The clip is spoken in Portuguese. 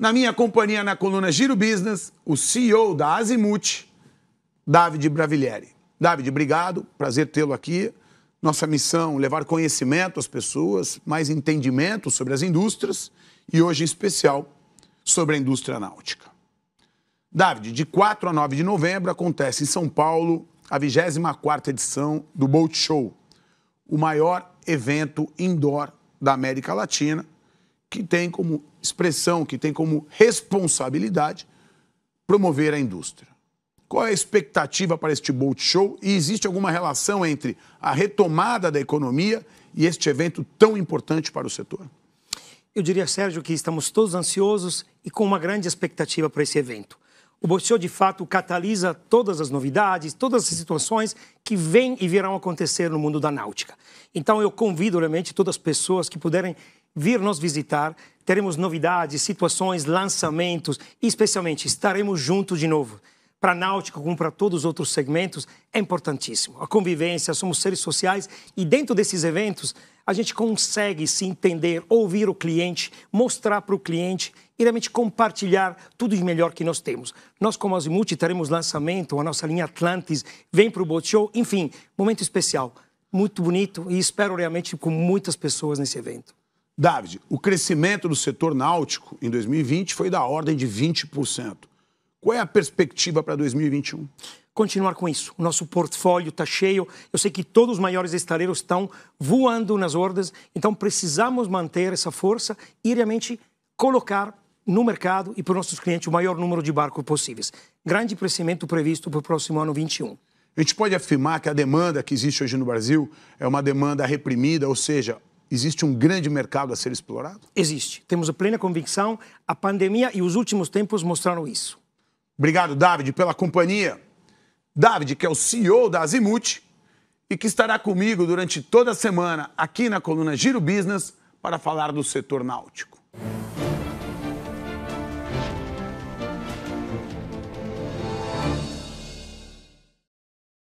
Na minha companhia na coluna Giro Business, o CEO da Azimuth, David Bravilieri. David, obrigado, prazer tê-lo aqui. Nossa missão levar conhecimento às pessoas, mais entendimento sobre as indústrias e hoje em especial sobre a indústria náutica. David, de 4 a 9 de novembro acontece em São Paulo a 24ª edição do Boat Show, o maior evento indoor da América Latina que tem como expressão, que tem como responsabilidade promover a indústria. Qual é a expectativa para este Bolt Show e existe alguma relação entre a retomada da economia e este evento tão importante para o setor? Eu diria, Sérgio, que estamos todos ansiosos e com uma grande expectativa para esse evento. O Bolt Show, de fato, catalisa todas as novidades, todas as situações que vêm e virão acontecer no mundo da náutica. Então, eu convido realmente todas as pessoas que puderem vir nos visitar. Teremos novidades, situações, lançamentos e, especialmente, estaremos juntos de novo. Para Náutico, como para todos os outros segmentos, é importantíssimo. A convivência, somos seres sociais e, dentro desses eventos, a gente consegue se entender, ouvir o cliente, mostrar para o cliente e realmente compartilhar tudo de melhor que nós temos. Nós, como Azimuth, teremos lançamento, a nossa linha Atlantis vem para o Boat Show, enfim, momento especial, muito bonito e espero realmente com muitas pessoas nesse evento. David, o crescimento do setor náutico em 2020 foi da ordem de 20%. Qual é a perspectiva para 2021? Continuar com isso. O nosso portfólio está cheio. Eu sei que todos os maiores estaleiros estão voando nas ordens, então precisamos manter essa força e realmente colocar no mercado e para os nossos clientes o maior número de barcos possíveis. Grande crescimento previsto para o próximo ano 21. A gente pode afirmar que a demanda que existe hoje no Brasil é uma demanda reprimida, ou seja, Existe um grande mercado a ser explorado? Existe. Temos a plena convicção. A pandemia e os últimos tempos mostraram isso. Obrigado, David, pela companhia. David, que é o CEO da Azimuth e que estará comigo durante toda a semana aqui na coluna Giro Business para falar do setor náutico.